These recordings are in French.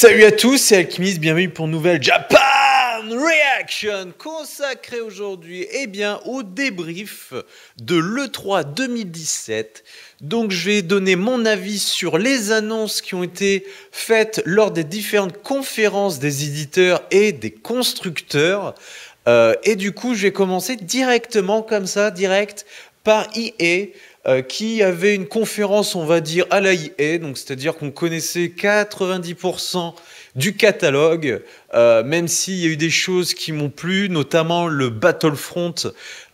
Salut à tous, c'est Alchimiste, bienvenue pour nouvelle Japan Reaction consacrée aujourd'hui eh bien, au débrief de l'E3 2017. Donc je vais donner mon avis sur les annonces qui ont été faites lors des différentes conférences des éditeurs et des constructeurs. Euh, et du coup, je vais commencer directement comme ça, direct, par EA. Euh, qui avait une conférence, on va dire, à l'AIA, donc c'est-à-dire qu'on connaissait 90% du catalogue, euh, même s'il y a eu des choses qui m'ont plu, notamment le Battlefront.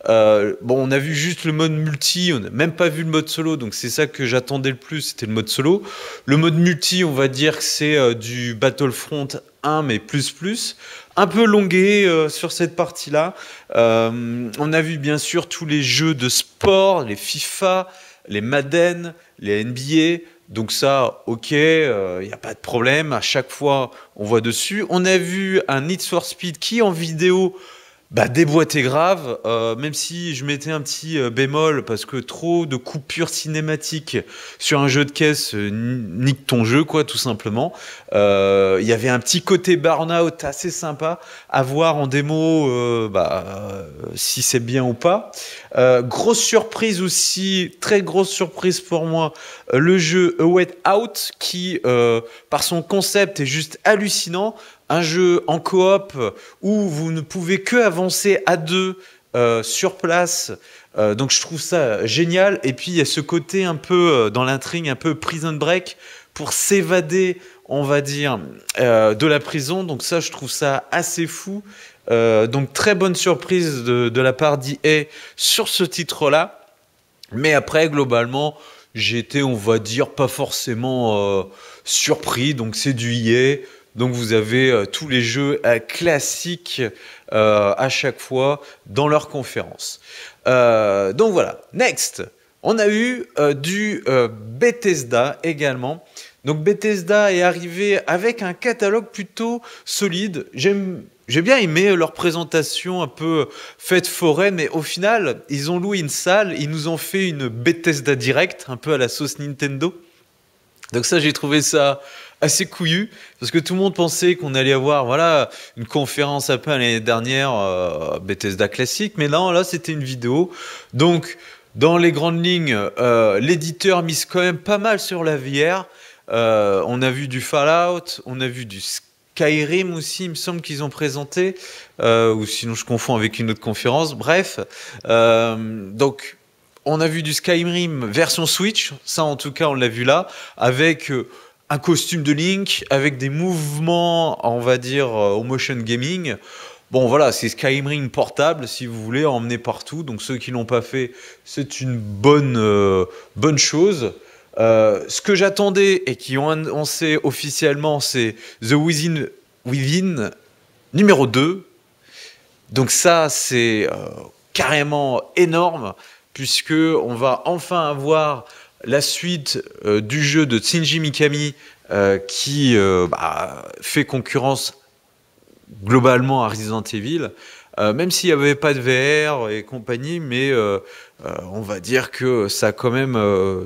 Euh, bon, on a vu juste le mode multi, on n'a même pas vu le mode solo, donc c'est ça que j'attendais le plus, c'était le mode solo. Le mode multi, on va dire que c'est du Battlefront 1, mais plus plus un peu longué euh, sur cette partie-là. Euh, on a vu bien sûr tous les jeux de sport, les FIFA, les Madden, les NBA. Donc ça, ok, il euh, n'y a pas de problème. À chaque fois, on voit dessus. On a vu un Need for Speed qui, en vidéo, bah, déboîté grave, euh, même si je mettais un petit euh, bémol parce que trop de coupures cinématiques sur un jeu de caisse euh, nique ton jeu, quoi, tout simplement. Il y avait un petit côté burn-out assez sympa à voir en démo, bah, si c'est bien ou pas. grosse surprise aussi, très grosse surprise pour moi, le jeu A Out qui, par son concept, est juste hallucinant un jeu en coop où vous ne pouvez que avancer à deux euh, sur place. Euh, donc je trouve ça génial. Et puis il y a ce côté un peu euh, dans l'intrigue, un peu prison break pour s'évader, on va dire, de la prison. Donc ça, je trouve ça assez fou. donc très bonne surprise de, la part d'I.A. sur ce titre-là. Mais après, globalement, j'étais, on va dire, pas forcément surpris. Donc c'est du donc vous avez euh, tous les jeux euh, classiques euh, à chaque fois dans leur conférence. donc voilà, next. On a eu du Bethesda également. Donc Bethesda est arrivé avec un catalogue plutôt solide. j'ai bien aimé leur présentation un peu faite foraine, mais au final, ils ont loué une salle, ils nous ont fait une Bethesda Direct, un peu à la sauce Nintendo. Donc ça, j'ai trouvé ça assez couillu parce que tout le monde pensait qu'on allait avoir voilà une conférence peine l'année dernière euh, Bethesda classique, mais non, là c'était une vidéo. Donc dans les grandes lignes, euh, l'éditeur mise quand même pas mal sur la VR. Euh, on a vu du Fallout, on a vu du Skyrim aussi, il me semble qu'ils ont présenté, ou sinon je confonds avec une autre conférence. Bref, donc on a vu du Skyrim version Switch, ça en tout cas on l'a vu là, avec euh, un costume de Link, avec des mouvements, on va dire, euh, au motion gaming. Bon voilà, c'est Skyrim portable si vous voulez, emmener partout. Donc ceux qui l'ont pas fait, c'est une bonne, euh, bonne chose. ce que j'attendais et qui ont annoncé officiellement, c'est The Within, Within numéro 2. Donc ça, c'est carrément énorme puisque on va enfin avoir la suite euh, du jeu de Shinji Mikami euh, qui euh, bah, fait concurrence globalement à Resident Evil. même s'il n'y avait pas de VR et compagnie, mais on va dire que ça a quand même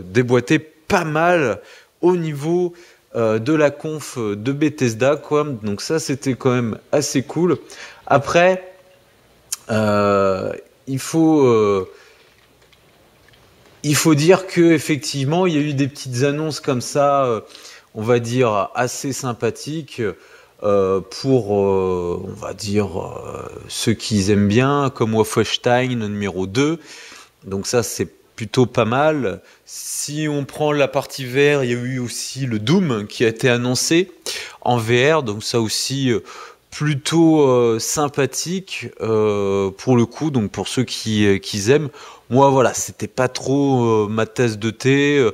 déboîté pas mal au niveau de la conf de Bethesda. Donc ça, c'était quand même assez cool. Après, il faut il faut dire que effectivement, il y a eu des petites annonces comme ça, euh, on va dire assez sympathiques euh, pour, euh, on va dire ceux qu'ils aiment bien, comme Wolfenstein numéro 2. Donc ça, c'est plutôt pas mal. Si on prend la partie vert, il y a eu aussi le Doom qui a été annoncé en VR, donc ça aussi plutôt euh, sympathique euh, pour le coup donc pour ceux qui, euh, qui aiment moi voilà c'était pas trop ma thèse de thé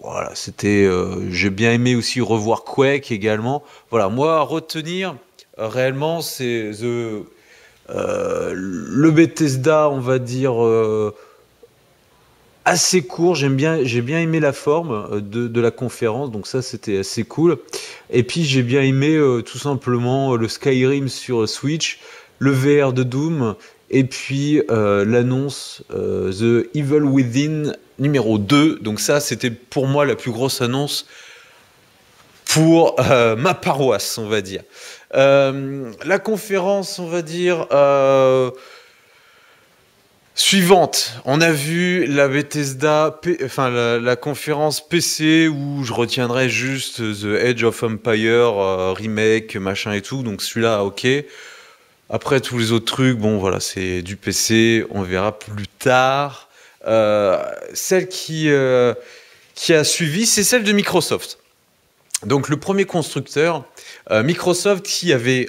voilà c'était j'ai bien aimé aussi revoir Quake également voilà moi retenir réellement c'est le Bethesda on va dire assez court. J'aime bien, j'ai bien aimé la forme euh, de, de la conférence, donc ça c'était assez cool. Et puis j'ai bien aimé euh, tout simplement euh, le Skyrim sur Switch, le VR de Doom, et puis l'annonce The Evil Within numéro 2. Donc ça c'était pour moi la plus grosse annonce pour ma paroisse, on va dire. la conférence, on va dire. Suivante, on a vu la Bethesda, enfin la, conférence PC où je retiendrai juste The Edge of Empire euh, remake, machin et tout. Donc celui-là, ok. Après tous les autres trucs, bon voilà, c'est du PC, on verra plus tard. Euh, celle qui euh, qui a suivi, c'est celle de Microsoft. Donc le premier constructeur, Microsoft qui avait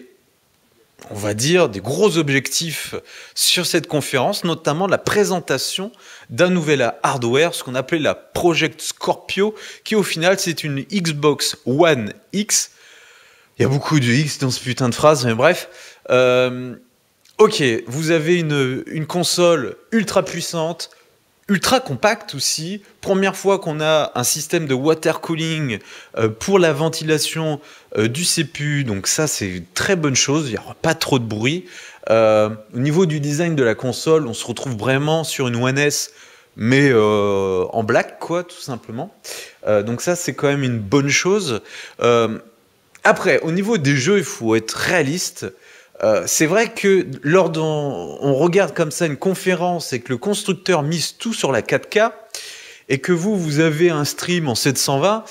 on va dire, des gros objectifs sur cette conférence, notamment la présentation d'un nouvel hardware, ce qu'on appelait la Project Scorpio, qui au final c'est une Xbox One X. Il y a beaucoup de X dans ce putain de phrase, mais bref. Euh, ok, vous avez une, console ultra puissante, ultra compacte aussi. Première fois qu'on a un système de water cooling euh, pour la ventilation euh, du CPU, donc ça c'est une très bonne chose, il n'y aura pas trop de bruit. Euh, au niveau du design de la console, on se retrouve vraiment sur une One S, mais euh, en black, quoi, tout simplement. donc ça c'est quand même une bonne chose. après, au niveau des jeux, il faut être réaliste. c'est vrai que lors on regarde comme ça une conférence et que le constructeur mise tout sur la 4K et que vous, vous avez un stream en 720,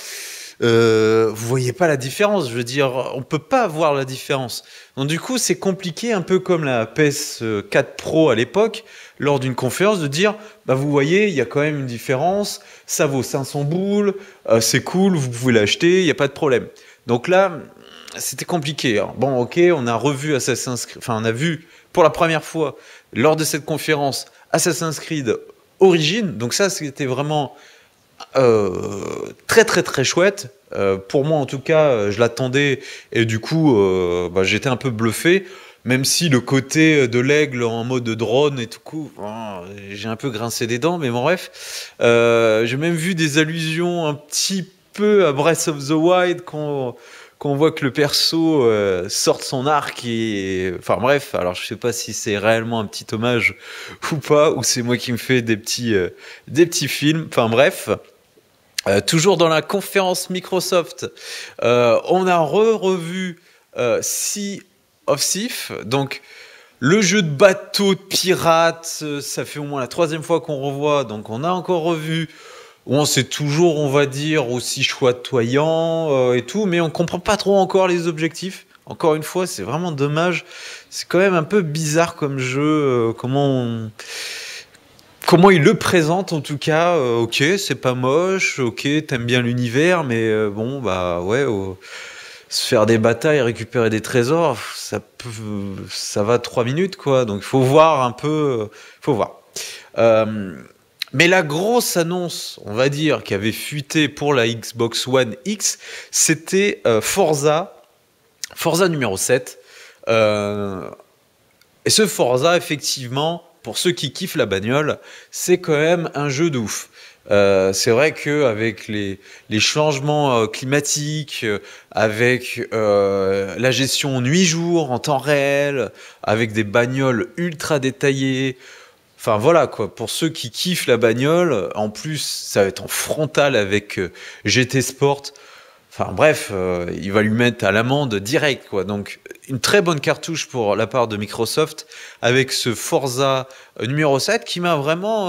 euh, vous voyez pas la différence. Je veux dire, on peut pas voir la différence. Donc du coup, c'est compliqué, un peu comme la PS4 Pro à l'époque, lors d'une conférence, de dire, bah vous voyez, il y a quand même une différence. Ça vaut 500 boules, euh, c'est cool, vous pouvez l'acheter, il n'y a pas de problème. Donc là, c'était compliqué. Hein. bon, ok, on a revu Assassin's Creed, enfin on a vu pour la première fois lors de cette conférence Assassin's Creed Origin. Donc ça, c'était vraiment euh, très très très chouette. Euh, pour moi en tout cas, euh, je l'attendais et du coup bah, j'étais un peu bluffé. Même si le côté de l'aigle en mode drone et tout coup, oh, j'ai un peu grincé des dents, mais bon bref. j'ai même vu des allusions un petit peu à Breath of the Wild quand qu'on voit que le perso euh, sorte son arc et enfin bref alors je sais pas si c'est réellement un petit hommage ou pas ou c'est moi qui me fais des petits euh, des petits films enfin bref euh, toujours dans la conférence Microsoft on a re revu Sea of Thief donc le jeu de bateau de pirates ça fait au moins la troisième fois qu'on revoit donc on a encore revu c'est on toujours, on va dire, aussi chatoyant euh, et tout, mais on comprend pas trop encore les objectifs. Encore une fois, c'est vraiment dommage. C'est quand même un peu bizarre comme jeu. Euh, comment Comment il le présente en tout cas, euh, ok, c'est pas moche, ok, t'aimes bien l'univers, mais bon, bah ouais, se faire des batailles, récupérer des trésors, ça, peut, ça va trois minutes quoi. Donc il faut voir un peu, faut voir. Mais la grosse annonce, on va dire, qui avait fuité pour la Xbox One X, c'était euh, Forza, Forza numéro 7. Euh, et ce Forza, effectivement, pour ceux qui kiffent la bagnole, c'est quand même un jeu de euh, c'est vrai que avec les, changements climatiques, avec la gestion nuit-jour en temps réel, avec des bagnoles ultra détaillées, Enfin voilà quoi, pour ceux qui kiffent la bagnole, en plus ça va être en frontal avec euh, GT Sport. Enfin bref, euh, il va lui mettre à l'amende direct quoi. Donc une très bonne cartouche pour la part de Microsoft avec ce Forza euh, numéro 7 qui m'a vraiment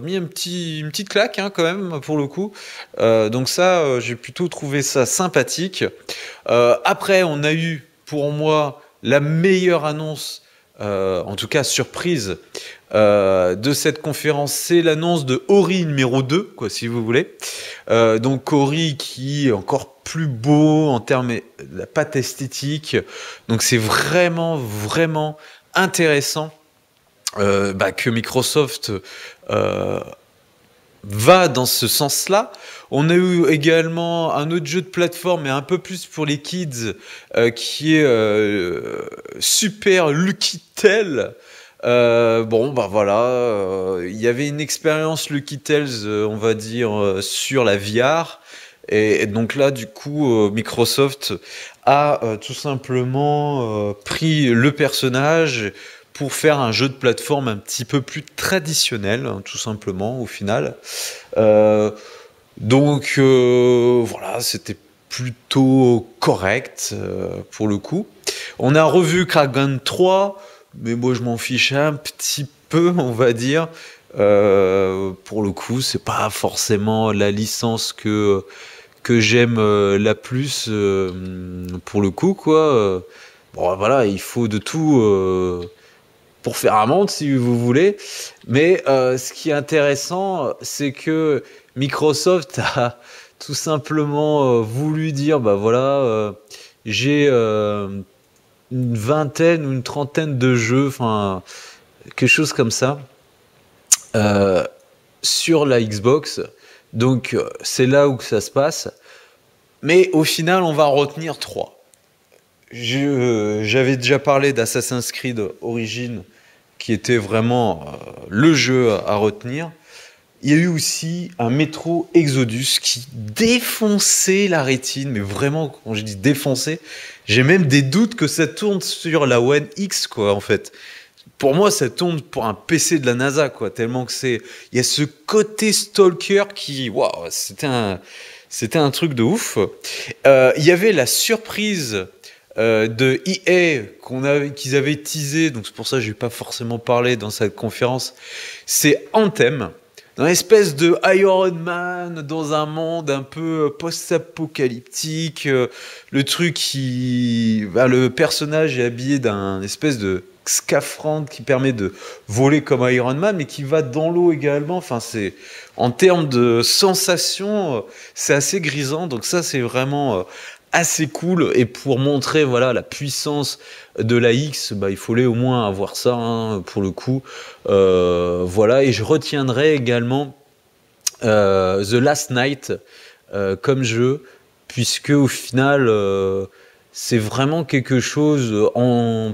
mis petit, une petite claque hein, quand même pour le coup. donc ça, j'ai plutôt trouvé ça sympathique. après, on a eu pour moi la meilleure annonce en tout cas surprise euh, de cette conférence, c'est l'annonce de Ori numéro 2, quoi, si vous voulez. Euh, donc Ori qui est encore plus beau en termes de la pâte esthétique. Donc c'est vraiment, vraiment intéressant euh, bah, que Microsoft va dans ce sens-là. On a eu également un autre jeu de plateforme, mais un peu plus pour les kids, qui est Super Lucky Tell. Euh, bon, bah voilà, euh, il y avait une expérience Lucky Tales, euh, on va dire, sur la VR. Et, donc là, du coup, Microsoft a tout simplement pris le personnage pour faire un jeu de plateforme un petit peu plus traditionnel, hein, tout simplement, au final. donc voilà, c'était plutôt correct pour le coup. On a revu Kraken 3 mais moi je m'en fiche un petit peu, on va dire. Euh, pour le coup, c'est pas forcément la licence que que j'aime euh, la plus euh, pour le coup quoi. Bon bah, voilà, il faut de tout pour faire amende si vous voulez. Mais ce qui est intéressant, c'est que Microsoft a tout simplement voulu dire bah voilà, j'ai une vingtaine ou une trentaine de jeux, enfin quelque chose comme ça, euh, sur la Xbox. Donc euh, c'est là où ça se passe. Mais au final, on va retenir trois. Euh, j'avais déjà parlé d'Assassin's Creed Origins, qui était vraiment le jeu à retenir. Il y a eu aussi un métro Exodus qui défonçait la rétine, mais vraiment, quand je dis défonçait, j'ai même des doutes que ça tourne sur la One X, quoi, en fait. Pour moi, ça tourne pour un PC de la NASA, quoi, tellement que c'est. Il y a ce côté stalker qui. Waouh, c'était un. C'était un truc de ouf. Euh, il y avait la surprise euh, de EA qu'on avait, qu'ils avaient teasé, donc c'est pour ça que je n'ai pas forcément parlé dans cette conférence. C'est Anthem dans espèce de Iron Man, dans un monde un peu post-apocalyptique. Euh, le truc qui. Bah, le personnage est habillé d'un espèce de scaphandre qui permet de voler comme Iron Man, mais qui va dans l'eau également. Enfin, c'est en termes de sensation, euh, c'est assez grisant. Donc ça, c'est vraiment euh, assez cool. Et pour montrer voilà la puissance de la X, bah, il fallait au moins avoir ça hein, pour le coup. Euh, voilà, et je retiendrai également euh, The Last Night euh, comme jeu, puisque au final, c'est vraiment quelque chose en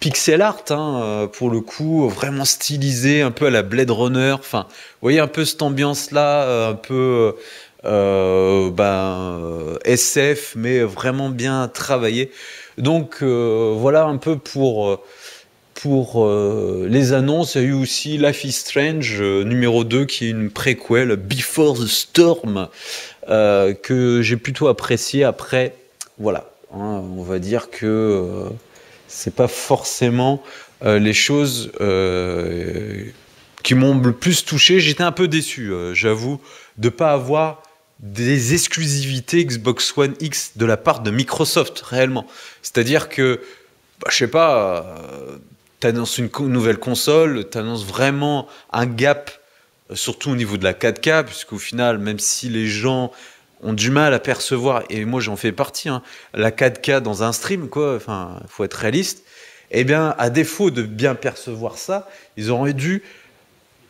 pixel art hein, pour le coup, vraiment stylisé, un peu à la Blade Runner. Enfin, vous voyez un peu cette ambiance là, un peu euh, ben, euh, SF, mais vraiment bien travaillé. Donc euh, voilà un peu pour, pour les annonces. Il y a eu aussi Life is Strange numéro 2, qui est une préquelle, Before the Storm, que j'ai plutôt apprécié. Après, voilà, hein, on va dire que c'est pas forcément les choses qui m'ont le plus touché. J'étais un peu déçu, j'avoue, de pas avoir des exclusivités Xbox One X de la part de Microsoft réellement. C'est-à-dire que, bah, je sais pas, euh, tu annonces une nouvelle console, tu annonces vraiment un gap, euh, surtout au niveau de la 4K, au final, même si les gens ont du mal à percevoir, et moi j'en fais partie, hein, la 4K dans un stream, quoi, enfin, faut être réaliste, et eh bien, à défaut de bien percevoir ça, ils auraient dû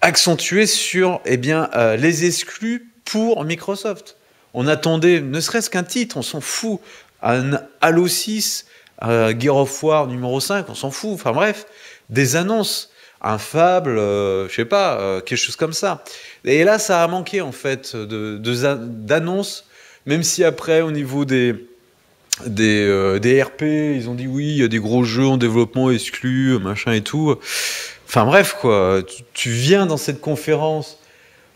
accentuer sur eh bien, euh, les exclus pour Microsoft. On attendait ne serait-ce qu'un titre, on s'en fout. Un Halo 6, un euh, Gear of War numéro 5, on s'en fout. Enfin bref, des annonces. Un Fable, euh, je sais pas, euh, quelque chose comme ça. Et là, ça a manqué en fait d'annonces, de, d'annonces. même si après, au niveau des, des, RP, ils ont dit oui, il y a des gros jeux en développement exclus, machin et tout. Enfin bref, quoi, tu viens dans cette conférence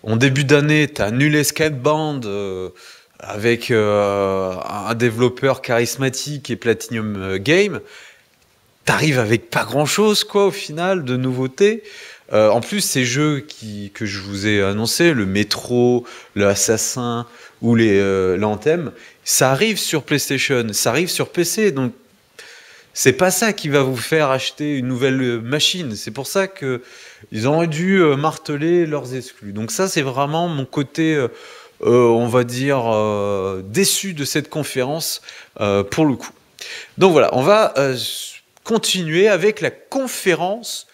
en début d'année, tu as annulé Skateband euh, avec euh, un développeur charismatique et Platinum euh, Game. T'arrives avec pas grand chose, quoi, au final, de nouveautés. en plus, ces jeux qui, que je vous ai annoncés, le Metro, l'Assassin ou les l'Anthem, ça arrive sur PlayStation, ça arrive sur PC. Donc, c'est pas ça qui va vous faire acheter une nouvelle euh, machine. C'est pour ça que ils auraient dû euh, marteler leurs exclus. Donc ça, c'est vraiment mon côté, euh, on va dire, déçu de cette conférence pour le coup. Donc voilà, on va continuer avec la conférence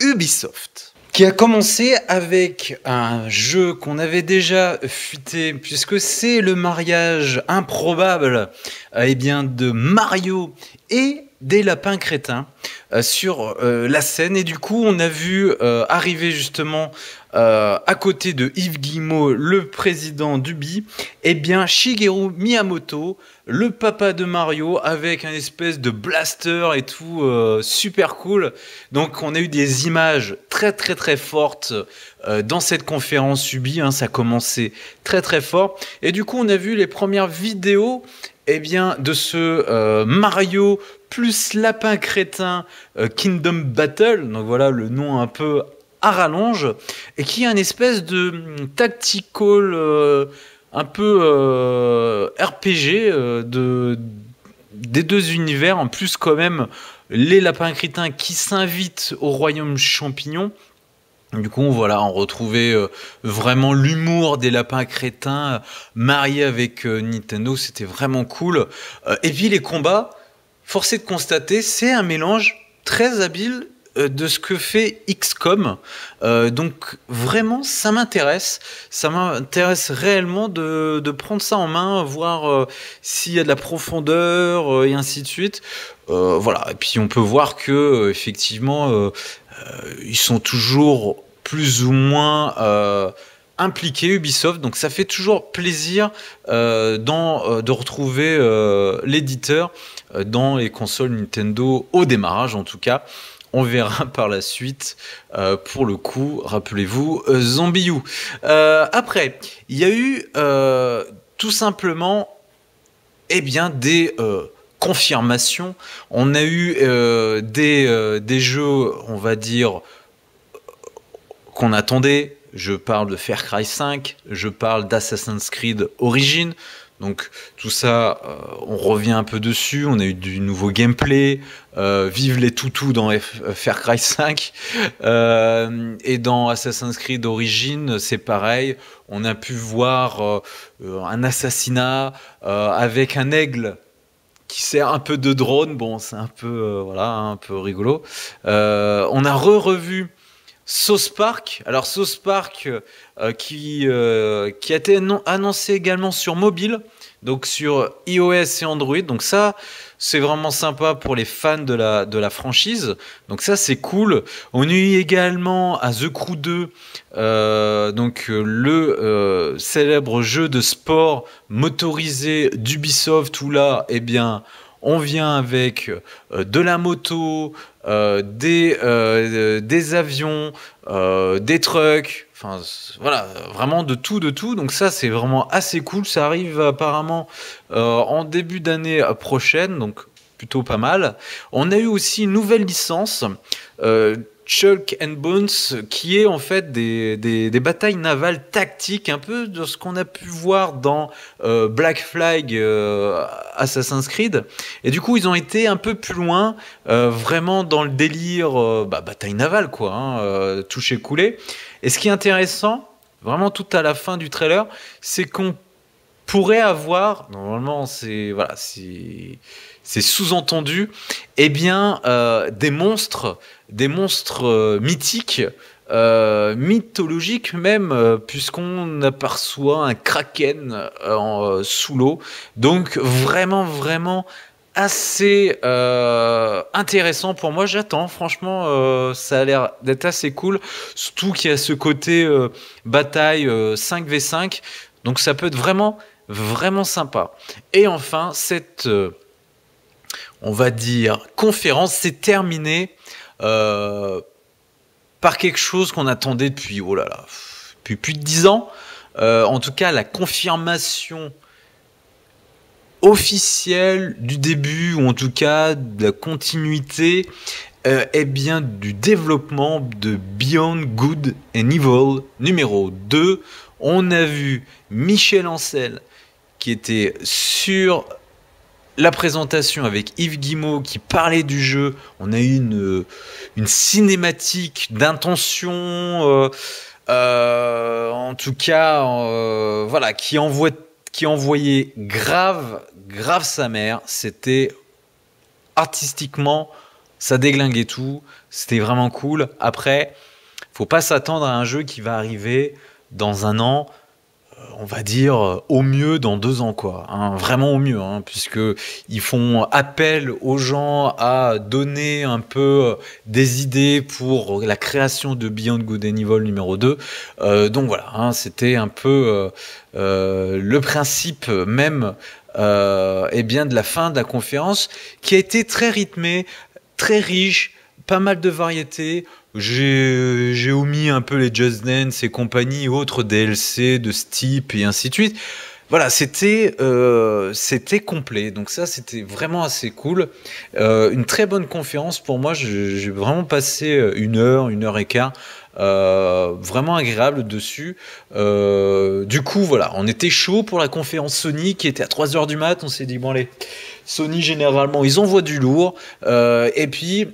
Ubisoft qui a commencé avec un jeu qu'on avait déjà fuité, puisque c'est le mariage improbable eh bien, de Mario et des lapins crétins euh, sur euh, la scène. Et du coup, on a vu euh, arriver justement à côté de Yves Guillemot, le président d'Ubi, et eh bien Shigeru Miyamoto, le papa de Mario, avec un espèce de blaster et tout, super cool. Donc on a eu des images très très très fortes dans cette conférence Ubi, hein, ça commencé très très fort. Et du coup, on a vu les premières vidéos et eh bien, de ce Mario plus Lapin Crétin euh, Kingdom Battle, donc voilà le nom un peu à rallonge, et qui est un espèce de hum, tactical euh, un peu euh, RPG de, des deux univers, en plus quand même les Lapins Crétins qui s'invitent au royaume champignon. Du coup, voilà, on retrouvait vraiment l'humour des lapins crétins mariés avec Nintendo, c'était vraiment cool. et puis les combats, force est de constater, c'est un mélange très habile euh, de ce que fait XCOM. Euh, donc vraiment, ça m'intéresse. Ça m'intéresse réellement de, prendre ça en main, voir euh, s'il y a de la profondeur et ainsi de suite. voilà. Et puis on peut voir que effectivement, ils sont toujours plus ou moins impliqué Ubisoft, donc ça fait toujours plaisir euh, dans, euh, de retrouver euh, l'éditeur dans les consoles Nintendo au démarrage en tout cas. On verra par la suite, pour le coup, rappelez-vous, euh, après, il y a eu tout simplement eh bien, des confirmations. On a eu des, des jeux, on va dire, qu'on attendait, je parle de Far Cry 5, je parle d'Assassin's Creed Origin. Donc tout ça, euh, on revient un peu dessus, on a eu du nouveau gameplay, euh, vive les toutous dans Fair euh, Far Cry 5, et dans Assassin's Creed Origin, c'est pareil, on a pu voir un assassinat avec un aigle qui sert un peu de drone, bon c'est un peu voilà un peu rigolo. on a re-revu Sauce Park, alors Sauce Park euh, qui, euh, qui a été annoncé également sur mobile, donc sur iOS et Android. Donc ça, c'est vraiment sympa pour les fans de la, de la franchise. Donc ça, c'est cool. On a eu également à The Crew 2, euh, donc le célèbre jeu de sport motorisé d'Ubisoft, où là, eh bien, on vient avec euh, de la moto, euh, euh, des, avions, des trucks, enfin voilà, vraiment de tout, de tout. Donc ça, c'est vraiment assez cool. Ça arrive apparemment en début d'année prochaine, donc plutôt pas mal. On a eu aussi une nouvelle licence Chulk and Bones, qui est en fait des, batailles navales tactiques, un peu de ce qu'on a pu voir dans euh, Black Flag euh, Assassin's Creed. Et du coup, ils ont été un peu plus loin, euh, vraiment dans le délire bah, bataille navale, quoi, hein, toucher-couler. Et ce qui est intéressant, vraiment tout à la fin du trailer, c'est qu'on pourrait avoir, normalement c'est voilà, c'est sous-entendu, et eh bien euh, des monstres, des monstres euh, mythiques, euh, mythologiques même, puisqu'on aperçoit un kraken sous l'eau. Donc vraiment, vraiment assez intéressant pour moi. J'attends, franchement, ça a l'air d'être assez cool. Surtout qu'il y a ce côté bataille 5v5. Donc ça peut être vraiment vraiment sympa. Et enfin, cette, euh, on va dire, conférence s'est terminée euh, par quelque chose qu'on attendait depuis, oh là là, depuis plus de dix ans. Euh, en tout cas, la confirmation officielle du début, ou en tout cas de la continuité, est bien, du développement de Beyond Good and Evil numéro 2. On a vu Michel Ancel, qui était sur la présentation avec Yves Guimau qui parlait du jeu. On a eu une, euh, cinématique d'intention, euh, euh, en tout cas, voilà, qui, qui envoyait grave, grave sa mère. C'était artistiquement, ça déglinguait tout. C'était vraiment cool. Après, faut pas s'attendre à un jeu qui va arriver dans un an on va dire euh, au mieux dans deux ans quoi, hein, vraiment au mieux, hein, puisque ils font appel aux gens à donner un peu euh, des idées pour la création de Beyond Good and Evil numéro 2. Euh, donc voilà, hein, c'était un peu le principe même euh, eh bien de la fin de la conférence qui a été très rythmée, très riche, pas mal de variétés euh, j'ai omis un peu les Just Dance et compagnie, autres DLC de ce type et ainsi de suite. Voilà, c'était euh, c'était complet. Donc ça, c'était vraiment assez cool. Euh, une très bonne conférence pour moi. J'ai vraiment passé une heure, une heure et quart. vraiment agréable dessus. du coup, voilà, on était chaud pour la conférence Sony qui était à 3h du mat. On s'est dit, bon, allez, Sony, généralement, ils envoient du lourd. et puis,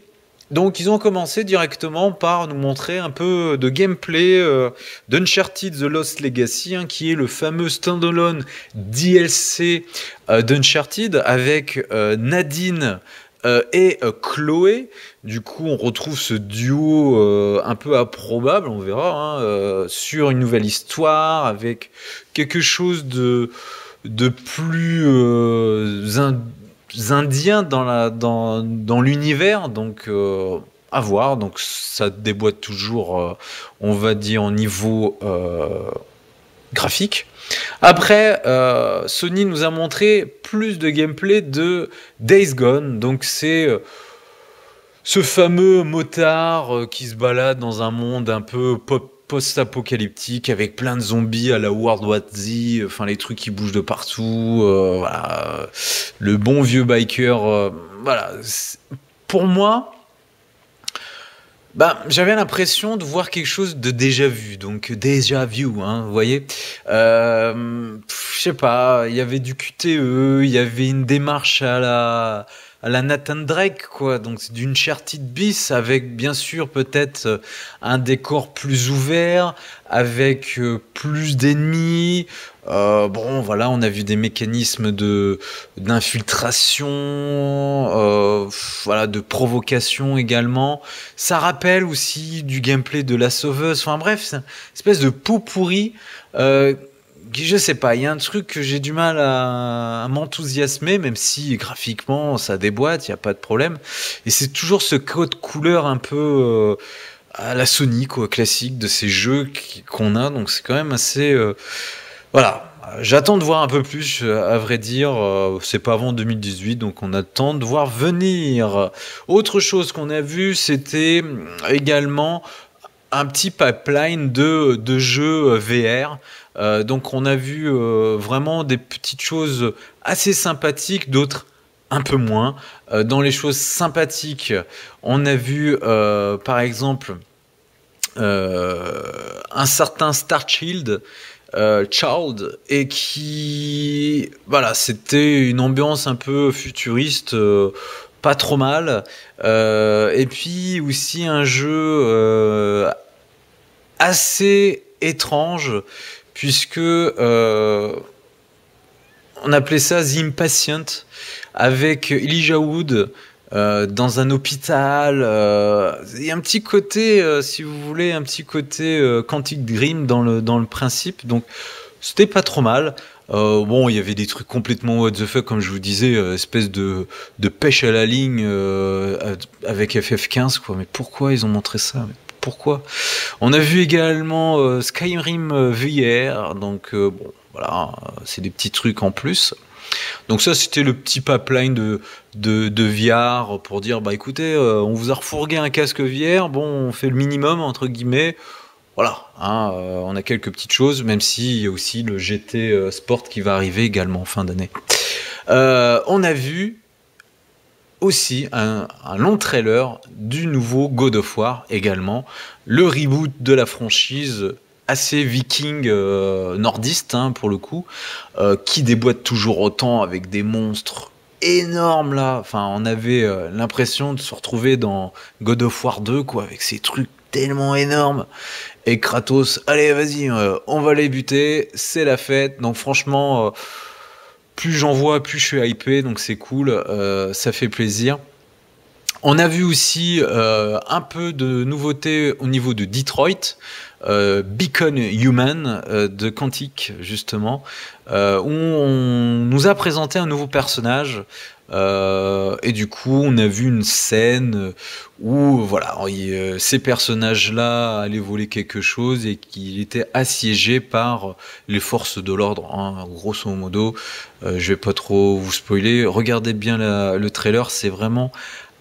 donc ils ont commencé directement par nous montrer un peu de gameplay euh, d'Uncharted The Lost Legacy, hein, qui est le fameux standalone DLC euh, d'Uncharted avec euh, Nadine et Chloé. Du coup, on retrouve ce duo un peu improbable, on verra, hein, sur une nouvelle histoire avec quelque chose de de plus indiens dans l'univers donc euh, à voir donc ça déboîte toujours euh, on va dire en niveau euh, graphique après Sony nous a montré plus de gameplay de Days Gone donc c'est ce fameux motard qui se balade dans un monde un peu pop post-apocalyptique avec plein de zombies à la World War Z, enfin les trucs qui bougent de partout, euh, voilà. le bon vieux biker, euh, voilà. Pour moi, bah, j'avais l'impression de voir quelque chose de déjà vu, donc déjà vu, hein, vous voyez. Euh, je sais pas, il y avait du QTE, il y avait une démarche à la à la Nathan Drake, quoi. Donc c'est d'une de bis avec bien sûr peut-être euh, un décor plus ouvert, avec euh, plus d'ennemis. Euh, bon, voilà, on a vu des mécanismes de d'infiltration, voilà, de provocation également. Ça rappelle aussi du gameplay de la Sauveuse. Enfin bref, c'est une espèce de pot pourri. Euh, je sais pas, il y a un truc que j'ai du mal à, m'enthousiasmer, même si graphiquement ça déboîte, il n'y a pas de problème. Et c'est toujours ce code couleur un peu euh, à la Sony, quoi, classique de ces jeux qu'on a. Donc c'est quand même assez. Euh, voilà. J'attends de voir un peu plus, à vrai dire, euh, c'est pas avant 2018, donc on attend de voir venir. Autre chose qu'on a vu, c'était hum, également un petit pipeline de, de jeux euh, VR. Euh, donc on a vu euh, vraiment des petites choses assez sympathiques, d'autres un peu moins. dans les choses sympathiques, on a vu par exemple un certain Star Shield. Child et qui voilà c'était une ambiance un peu futuriste pas trop mal. Euh, et puis aussi un jeu euh, assez étrange puisque euh, on appelait ça The Impatient avec Elijah Wood dans un hôpital. Il y a un petit côté, si vous voulez, un petit côté Quantic Dream dans le, dans le principe. Donc, c'était pas trop mal. Euh, bon, il y avait des trucs complètement what the fuck, comme je vous disais, euh, espèce de, pêche à la ligne euh, avec FF15, quoi. Mais pourquoi ils ont montré ça Pourquoi On a vu également Skyrim VR, donc bon, voilà, c'est des petits trucs en plus. Donc ça, c'était le petit pipeline de, de, de, VR pour dire, bah écoutez, on vous a refourgué un casque VR, bon, on fait le minimum, entre guillemets, voilà, hein, euh, on a quelques petites choses, même s'il y a aussi le GT euh, Sport qui va arriver également en fin d'année. Euh, on a vu aussi un, long trailer du nouveau God of War également, le reboot de la franchise assez viking nordiste hein, pour le coup, qui déboîte toujours autant avec des monstres énormes. là. Enfin, on avait l'impression de se retrouver dans God of War 2, quoi, avec ces trucs tellement énorme. Et Kratos, allez, vas-y, euh, on va les buter, c'est la fête. Donc franchement, euh, plus j'en vois, plus je suis hypé, donc c'est cool, euh, ça fait plaisir. On a vu aussi un peu de nouveautés au niveau de Detroit. Beacon Human de Quantic, justement, où on nous a présenté un nouveau personnage euh, et du coup, on a vu une scène où voilà, euh, ces personnages-là allaient voler quelque chose et qu'ils étaient assiégés par les forces de l'ordre, hein, grosso modo. Euh, je vais pas trop vous spoiler. Regardez bien le trailer, c'est vraiment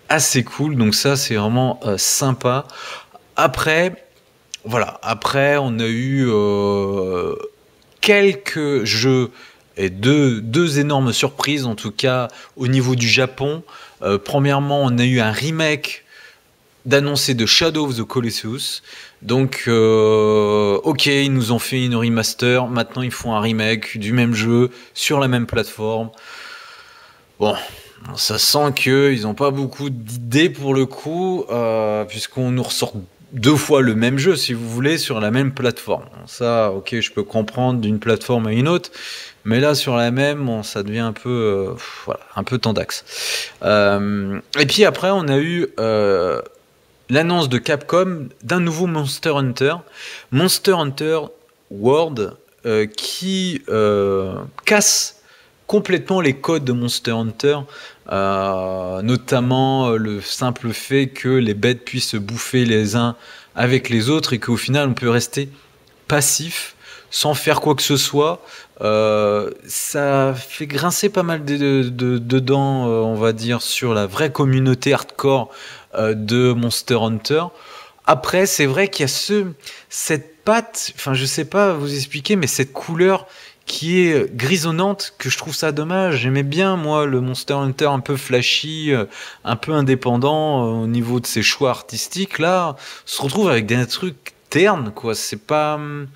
assez cool. Donc ça, c'est vraiment sympa. Après, voilà, après, on a eu quelques jeux et deux, énormes surprises, en tout cas au niveau du Japon. Euh, premièrement, on a eu un remake d'annoncer de Shadow of the Colossus. Donc, euh, ok, ils nous ont fait une remaster. Maintenant, ils font un remake du même jeu sur la même plateforme. Bon, ça sent qu'ils n'ont pas beaucoup d'idées pour le coup, euh, puisqu'on nous ressort deux fois le même jeu, si vous voulez, sur la même plateforme. Ça, ok, je peux comprendre d'une plateforme à une autre, mais là, sur la même, ça devient un peu, euh, un peu tendax. Euh, et puis après, on a eu euh, l'annonce de Capcom d'un nouveau Monster Hunter, Monster Hunter World, qui casse complètement les codes de Monster Hunter. notamment le simple fait que les bêtes puissent se bouffer les uns avec les autres et qu'au final on peut rester passif sans faire quoi que ce soit, euh, ça fait grincer pas mal de, dents, euh, on va dire, sur la vraie communauté hardcore euh, de Monster Hunter. Après, c'est vrai qu'il y a ce, cette patte, enfin, je sais pas vous expliquer, mais cette couleur qui est grisonnante, que je trouve ça dommage. J'aimais bien, moi, le Monster Hunter un peu flashy, un peu indépendant au niveau de ses choix artistiques. Là, se retrouve avec des trucs ternes, quoi. C'est pas. Hum,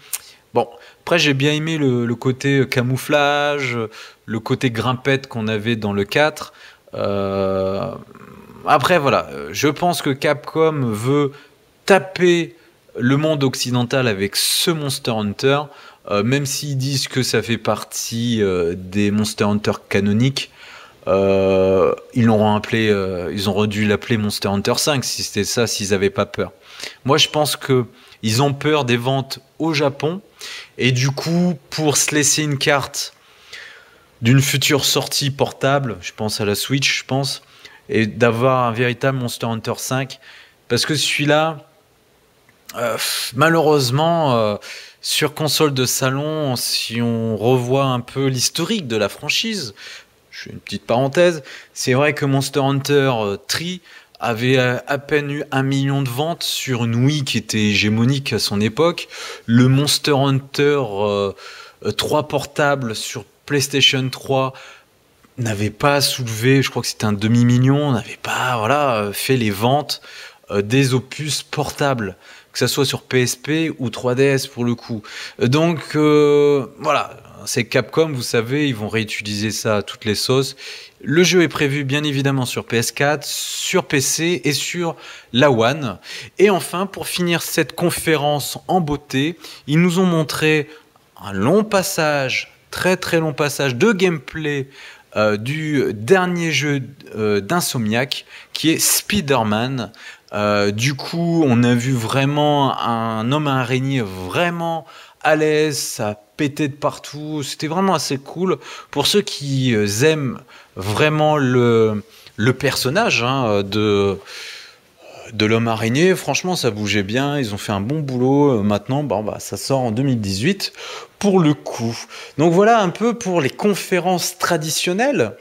après, j'ai bien aimé le, côté euh, camouflage, euh, le côté grimpette qu'on avait dans le 4. Euh, après, voilà, je pense que Capcom veut taper le monde occidental avec ce Monster Hunter, même s'ils disent que ça fait partie des Monster Hunter canoniques. Euh, ils l'ont appelé, euh, ils ont dû l'appeler Monster Hunter 5 si c'était ça, s'ils n'avaient pas peur. Moi, je pense que ils ont peur des ventes au Japon et du coup, pour se laisser une carte d'une future sortie portable, je pense à la Switch, je pense, et d'avoir un véritable Monster Hunter 5, parce que celui-là, euh, malheureusement sur console de salon, si on revoit un peu l'historique de la franchise, je fais une petite parenthèse, c'est vrai que Monster Hunter 3 euh, Tri avait euh, à peine eu un million de ventes sur une Wii qui était hégémonique à son époque. Le Monster Hunter 3 euh, portable sur PlayStation 3 n'avait pas soulevé, je crois que c'était un demi-million, n'avait pas voilà fait les ventes des opus portables, que ce soit sur PSP ou 3DS pour le coup. Donc voilà, c'est Capcom, vous savez, ils vont réutiliser ça à toutes les sauces. Le jeu est prévu bien évidemment sur PS4, sur PC et sur la One. Et enfin, pour finir cette conférence en beauté, ils nous ont montré un long passage, très très long passage de gameplay euh, du dernier jeu euh, d'Insomniac qui est Spider-Man. Euh, du coup, on a vu vraiment un homme à araignée vraiment à l'aise, ça pétait de partout. C'était vraiment assez cool. Pour ceux qui aiment vraiment le, personnage hein, de de l'homme araignée, franchement, ça bougeait bien, ils ont fait un bon boulot. Euh, maintenant, bon, bah, ça sort en 2018 pour le coup. Donc voilà un peu pour les conférences traditionnelles.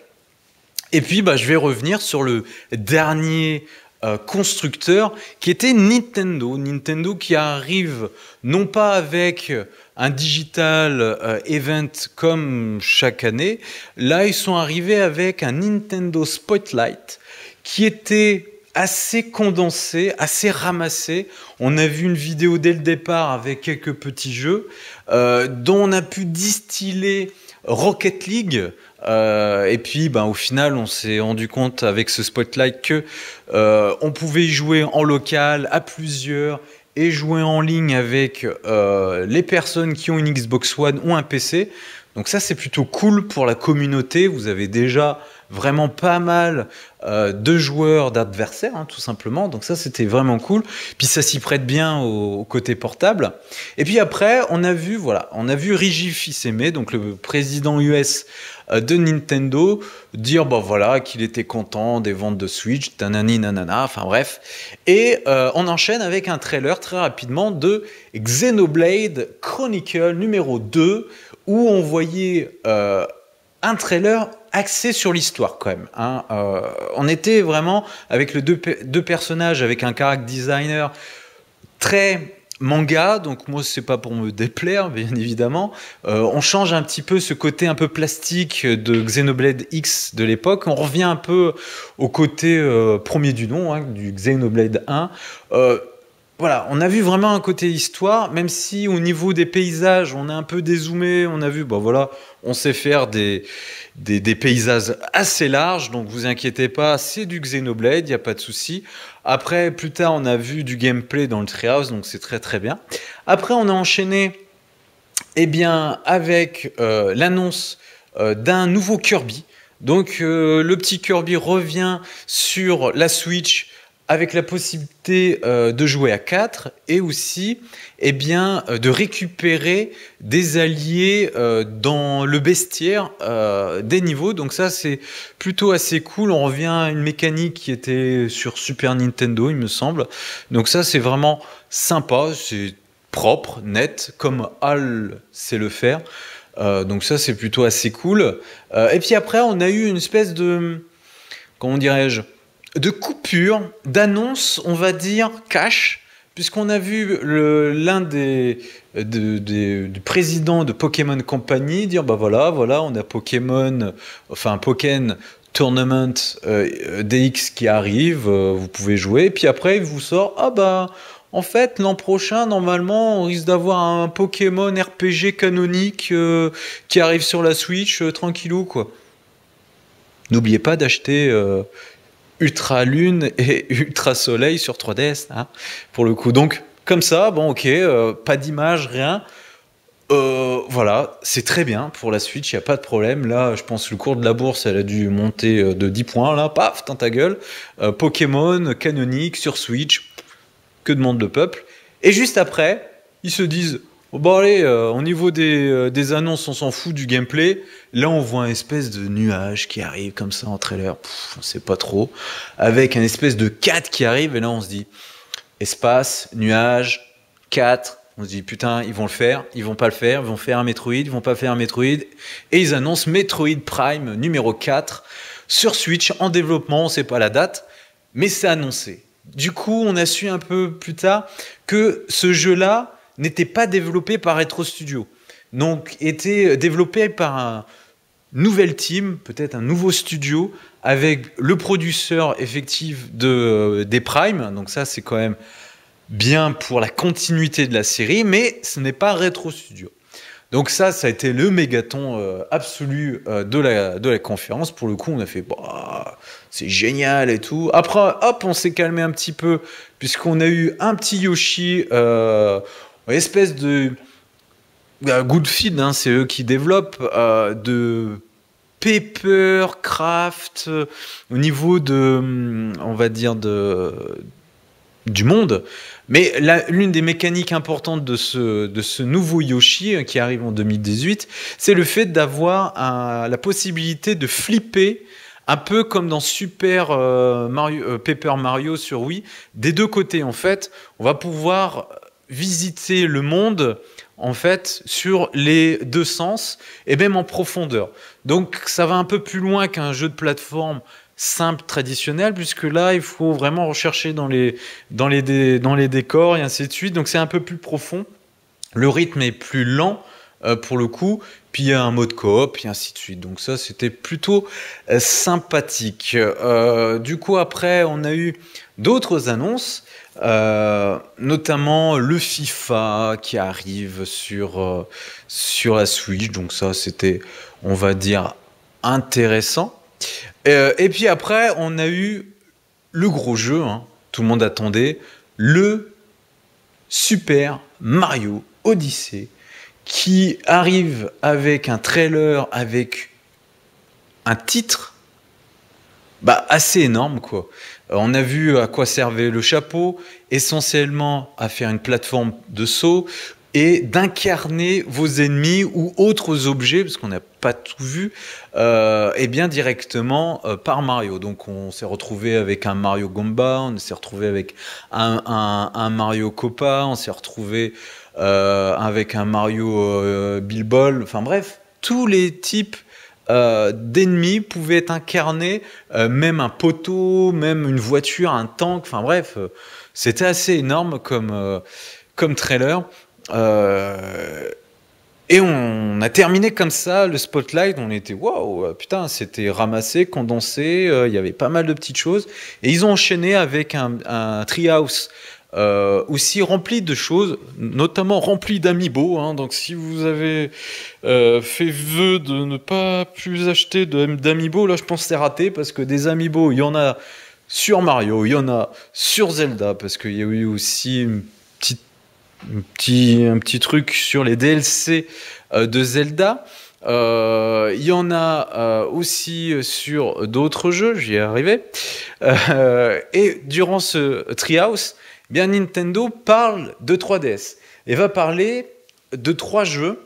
Et puis, bah, je vais revenir sur le dernier euh, constructeur qui était Nintendo. Nintendo qui arrive non pas avec un digital euh, event comme chaque année, là ils sont arrivés avec un Nintendo Spotlight qui était assez condensé, assez ramassé. On a vu une vidéo dès le départ avec quelques petits jeux euh, dont on a pu distiller Rocket League. Euh, et puis, ben, au final, on s'est rendu compte avec ce spotlight que euh, on pouvait y jouer en local, à plusieurs, et jouer en ligne avec les personnes qui ont une Xbox One ou un PC. Donc ça, c'est plutôt cool pour la communauté. Vous avez déjà vraiment pas mal euh, de joueurs d'adversaires, hein, tout simplement. Donc ça, c'était vraiment cool. Puis ça s'y prête bien au, côté portable. Et puis après, on a vu, voilà, on a vu Rigi Fils-Aimé, donc le président US euh, de Nintendo, dire bah voilà qu'il était content des ventes de Switch, nanani nanana, enfin bref. Et euh, on enchaîne avec un trailer très rapidement de Xenoblade Chronicle numéro 2 où on voyait un trailer axé sur l'histoire quand même. Hein. Euh, on était vraiment avec le deux, personnages, avec un character designer très manga, donc moi c'est pas pour me déplaire, bien évidemment. Euh, on change un petit peu ce côté un peu plastique de Xenoblade X de l'époque. On revient un peu au côté euh, premier du nom, hein, du Xenoblade 1 voilà, on a vu vraiment un côté histoire, même si au niveau des paysages, on a un peu dézoomé, on a vu, bon bah voilà, on sait faire des, paysages assez larges, donc vous inquiétez pas, c'est du Xenoblade, il n'y a pas de souci. Après, plus tard, on a vu du gameplay dans le Treehouse, donc c'est très très bien. Après, on a enchaîné, eh bien, avec euh, l'annonce euh, d'un nouveau Kirby. Donc, euh, le petit Kirby revient sur la Switch avec la possibilité euh, de jouer à 4 et aussi eh bien, euh, de récupérer des alliés euh, dans le bestiaire des niveaux. Donc ça c'est plutôt assez cool. On revient à une mécanique qui était sur Super Nintendo il me semble. Donc ça c'est vraiment sympa, c'est propre, net, comme HAL sait le faire. donc ça c'est plutôt assez cool. et puis après on a eu une espèce de... Comment dirais-je de coupure, d'annonce, on va dire, cash, puisqu'on a vu l'un des, présidents de Pokémon Company dire bah voilà, voilà, on a Pokémon, enfin Pokémon Tournament euh, DX qui arrive, euh, vous pouvez jouer, puis après il vous sort ah bah. En fait, l'an prochain, normalement, on risque d'avoir un Pokémon RPG canonique euh, qui arrive sur la Switch, tranquillou, quoi. N'oubliez pas d'acheter Ultra Lune et Ultra Soleil sur 3DS, hein, pour le coup. Donc, comme ça, bon, ok, euh, pas d'image, rien. Euh, voilà, c'est très bien pour la Switch, il n'y a pas de problème. Là, je pense que le cours de la bourse, elle a dû monter euh, de 10 points. Là, paf, tant ta gueule. Pokémon, canonique, sur Switch, que demande le peuple Et juste après, ils se disent Bon allez, euh, au niveau euh, des, annonces, on s'en fout du gameplay. Là, on voit un espèce de nuage qui arrive comme ça en trailer, On ne sait pas trop, avec un espèce de 4 qui arrive, et là on se dit, espace, nuage, 4, on se dit putain, ils vont le faire, ils vont pas le faire, ils vont faire un Metroid, ils vont pas faire un Metroid, et ils annoncent Metroid Prime numéro 4 sur Switch en développement, on sait pas la date, mais c'est annoncé. Du coup, on a su un peu plus tard que ce jeu-là, n'était pas développé par Retro Studio. Donc, était euh, développé par un nouvelle team, peut-être un nouveau studio, avec le producteur effectif de, euh, des Prime. Donc, ça, c'est quand même bien pour la continuité de la série, mais ce n'est pas Retro Studio. Donc ça, ça a été le mégaton euh, absolu de, la, de la conférence. Pour le coup, on a fait bah, c'est génial et tout. Après, hop, on s'est calmé un petit peu puisqu'on a eu un petit Yoshi espèce de bah, good feed, hein, c'est eux qui développent euh, de paper craft euh, au niveau de, mm, on va dire de du monde. Mais l'une des mécaniques importantes de ce, de ce nouveau Yoshi euh, qui arrive en 2018, c'est le fait d'avoir la possibilité de flipper un peu comme dans Super Mario, Paper Mario sur Wii, des deux côtés en fait, on va pouvoir visiter le monde en fait sur les deux sens et même en profondeur. Donc ça va un peu plus loin qu'un jeu de plateforme simple traditionnel puisque là il faut vraiment rechercher dans les dans les dans les décors et ainsi de suite. Donc c'est un peu plus profond. Le rythme est plus lent euh, pour le coup, puis il y a un mode coop et ainsi de suite. Donc ça c'était plutôt euh, sympathique. Euh, du coup après on a eu d'autres annonces euh, notamment le FIFA qui arrive sur, euh, sur la Switch. Donc ça, c'était, on va dire, intéressant. Euh, et puis après, on a eu le gros jeu, hein. tout le monde attendait, le Super Mario Odyssey qui arrive avec un trailer, avec un titre bah, assez énorme, quoi. Euh, on a vu à quoi servait le chapeau, essentiellement à faire une plateforme de saut et d'incarner vos ennemis ou autres objets, parce qu'on n'a pas tout vu, euh, et bien directement euh, par Mario. Donc on s'est retrouvé avec un Mario Gomba, on s'est retrouvé avec un, Mario Copa, on s'est retrouvé avec un Mario Billball, enfin bref, tous les types euh, d'ennemis pouvaient être incarnés, euh, même un poteau, même une voiture, un tank. Enfin bref, euh, c'était assez énorme comme, comme trailer. et on a terminé comme ça le spotlight. On était waouh, putain, c'était ramassé, condensé. Il y avait pas mal de petites choses. Et ils ont enchaîné avec un, un treehouse euh, aussi rempli de choses, notamment rempli d'amibo. Hein. donc si vous avez euh, fait vœu de ne pas plus acheter d'amibo, là je pense c'est raté parce que des amiibo, il y en a sur Mario, il y en a sur Zelda parce qu'il y a eu aussi un petit truc sur les DLC euh, de Zelda. Il y en a aussi sur d'autres jeux, j'y ai arrivé. et durant ce Treehouse, Nintendo parle de 3DS et va parler de trois jeux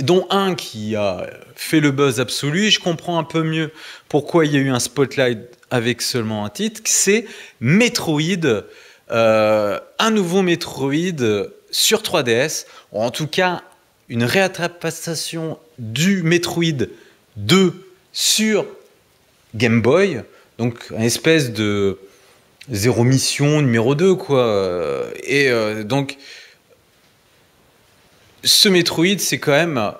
dont un qui a fait le buzz absolu, je comprends un peu mieux pourquoi il y a eu un spotlight avec seulement un titre, c'est Metroid, euh, un nouveau Metroid sur 3DS, ou en tout cas une réattrapation du Metroid 2 sur Game Boy, donc une espèce de zéro mission numéro 2, quoi. Et euh, donc, ce Metroid, c'est quand même euh,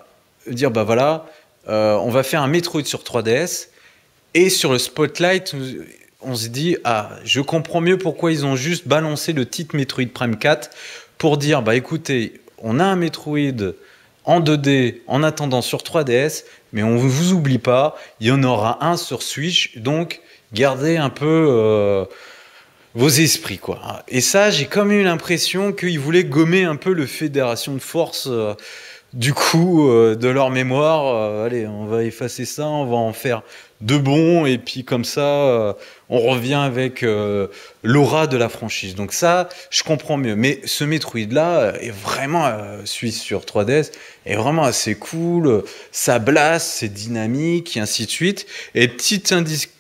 dire, bah voilà, euh, on va faire un Metroid sur 3DS, et sur le Spotlight, on se dit, ah, je comprends mieux pourquoi ils ont juste balancé le titre Metroid Prime 4 pour dire, bah écoutez, on a un Metroid en 2D en attendant sur 3DS, mais on ne vous oublie pas, il y en aura un sur Switch, donc gardez un peu vos esprits, quoi. Et ça, j'ai comme eu l'impression qu'ils voulaient gommer un peu le Fédération de Force euh, du coup euh, de leur mémoire. Euh, allez, on va effacer ça, on va en faire de bons, et puis comme ça, on revient avec euh, l'aura de la franchise. Donc ça, je comprends mieux. Mais ce Metroid-là euh, est vraiment euh, suisse sur 3DS, est vraiment assez cool. Ça blasse, c'est dynamique, et ainsi de suite. Et petite,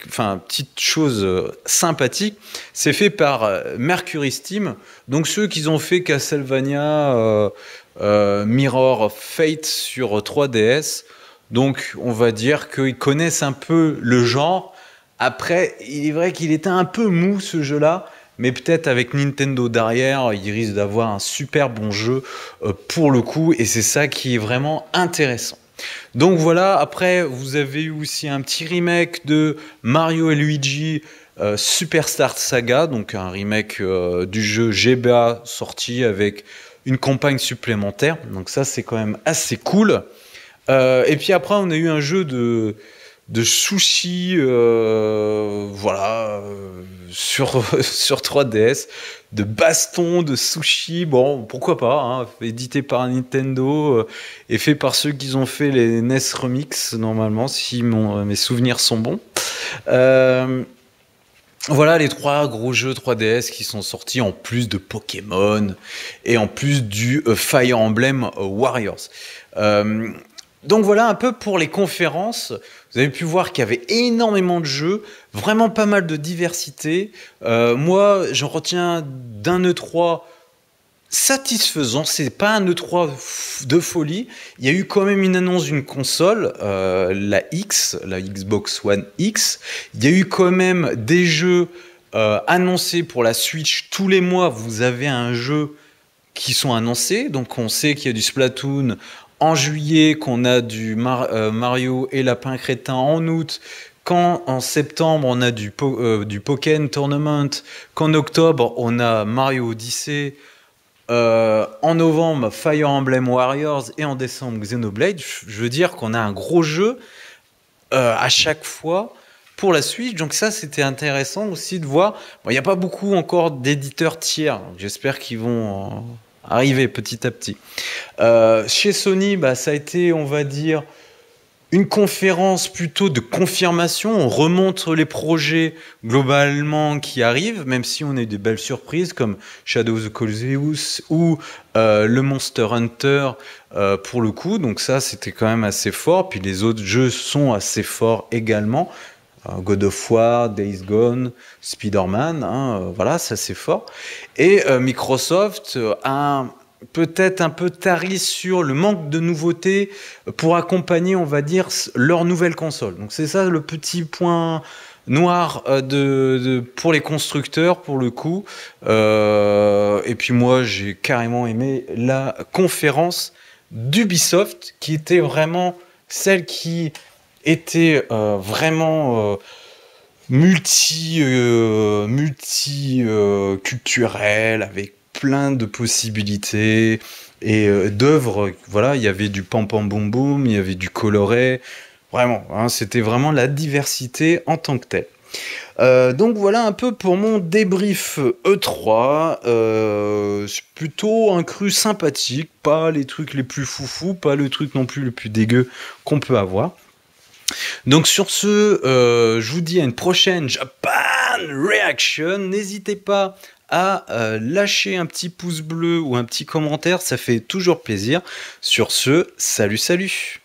enfin, petite chose sympathique, c'est fait par Mercury Steam. Donc ceux qui ont fait Castlevania Mirror Fate sur 3DS. Donc on va dire qu'ils connaissent un peu le genre après, il est vrai qu'il était un peu mou ce jeu-là, mais peut-être avec Nintendo derrière, il risque d'avoir un super bon jeu euh, pour le coup, et c'est ça qui est vraiment intéressant. Donc voilà, après vous avez eu aussi un petit remake de Mario et Luigi euh, Superstar Saga, donc un remake euh, du jeu GBA sorti avec une campagne supplémentaire. Donc ça c'est quand même assez cool. et puis après on a eu un jeu de de sushi, euh, voilà, euh, sur, sur 3DS, de baston, de sushi, bon, pourquoi pas, hein, édité par Nintendo euh, et fait par ceux qui ont fait les NES Remix, normalement, si mes souvenirs sont bons. voilà les trois gros jeux 3DS qui sont sortis en plus de Pokémon et en plus du Fire Emblem Warriors. donc voilà un peu pour les conférences. Vous avez pu voir qu'il y avait énormément de jeux, vraiment pas mal de diversité. Euh, moi, j'en retiens d'un E3 satisfaisant. C'est pas un E3 de folie. Il y a eu quand même une annonce d'une console, euh, la X, la Xbox One X. Il y a eu quand même des jeux euh, annoncés pour la Switch tous les mois. Vous avez un jeu qui sont annoncés. Donc on sait qu'il y a du Splatoon, en juillet qu'on a du euh, Mario et Lapin Crétin en août, quand en septembre on a du, euh, du Pokémon Tournament, qu'en octobre on a Mario Odyssey, euh, en novembre Fire Emblem Warriors et en décembre Xenoblade, je veux dire qu'on a un gros jeu à chaque fois pour la suite. Donc ça, c'était intéressant aussi de voir. Il n'y a pas beaucoup encore d'éditeurs tiers. J'espère qu'ils vont arriver petit à petit. Euh, chez Sony, bah, ça a été, on va dire, une conférence plutôt de confirmation. On remonte les projets globalement qui arrivent, même si on a eu des belles surprises comme Shadow of the Colossus ou euh, le Monster Hunter euh, pour le coup. Donc ça, c'était quand même assez fort. Puis les autres jeux sont assez forts également. Euh, God of War, Days Gone, Spider-Man, hein, euh, voilà, ça c'est fort. Et euh, Microsoft a peut-être un peu tari sur le manque de nouveautés pour accompagner, on va dire, leur nouvelle console. Donc c'est ça le petit point noir pour les constructeurs pour le coup. et puis moi j'ai carrément aimé la conférence d'Ubisoft qui était vraiment celle qui était euh, vraiment euh, multi euh, multi avec plein de possibilités et d'œuvres voilà il y avait du pam pam boum boum il y avait du coloré vraiment hein, c'était vraiment la diversité en tant que telle donc voilà un peu pour mon débrief E3. Euh, plutôt un cru sympathique, pas les trucs les plus foufous, pas le truc non plus le plus dégueu qu'on peut avoir. Donc sur ce, euh, je vous dis à une prochaine Japan Reaction. N'hésitez pas à euh, lâcher un petit pouce bleu ou un petit commentaire, ça fait toujours plaisir. Sur ce, salut salut